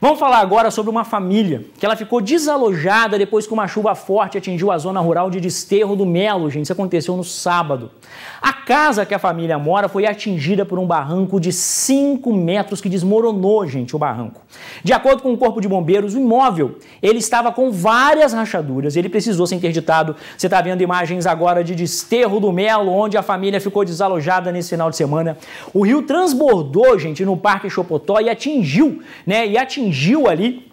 Vamos falar agora sobre uma família que ela ficou desalojada depois que uma chuva forte atingiu a zona rural de Desterro do Melo, gente. Isso aconteceu no sábado. A casa que a família mora foi atingida por um barranco de 5 metros que desmoronou, gente, o barranco. De acordo com o Corpo de Bombeiros, o imóvel, ele estava com várias rachaduras, ele precisou ser interditado. Você está vendo imagens agora de Desterro do Melo, onde a família ficou desalojada nesse final de semana. O rio transbordou, gente, no Parque Chopotó e atingiu, né, e atingiu atingiu ali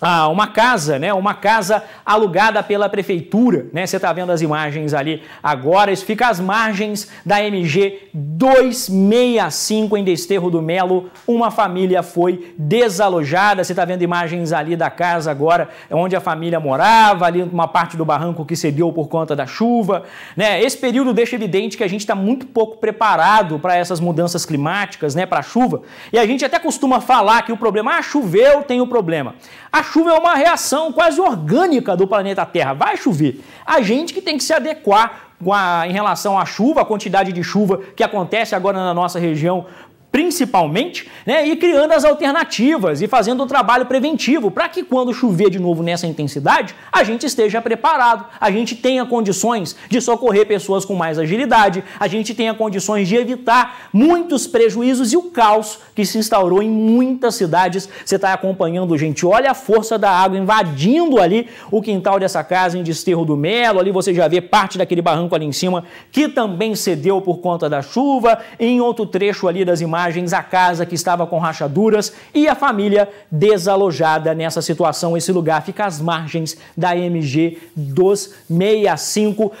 ah, uma casa, né? Uma casa alugada pela prefeitura, né? Você está vendo as imagens ali agora. Isso fica às margens da MG 265 em Desterro do Melo. Uma família foi desalojada. Você está vendo imagens ali da casa agora, onde a família morava, ali uma parte do barranco que cedeu por conta da chuva, né? Esse período deixa evidente que a gente está muito pouco preparado para essas mudanças climáticas, né? Para a chuva. E a gente até costuma falar que o problema, ah, choveu, tem o problema. A chuva é uma reação quase orgânica do planeta Terra. Vai chover. A gente que tem que se adequar a, em relação à chuva, a quantidade de chuva que acontece agora na nossa região principalmente, né, e criando as alternativas e fazendo um trabalho preventivo para que quando chover de novo nessa intensidade, a gente esteja preparado, a gente tenha condições de socorrer pessoas com mais agilidade, a gente tenha condições de evitar muitos prejuízos e o caos que se instaurou em muitas cidades. Você está acompanhando, gente, olha a força da água invadindo ali o quintal dessa casa em Desterro do Melo, ali você já vê parte daquele barranco ali em cima que também cedeu por conta da chuva, em outro trecho ali das imagens filmagens a casa que estava com rachaduras e a família desalojada nessa situação. Esse lugar fica às margens da MG 265.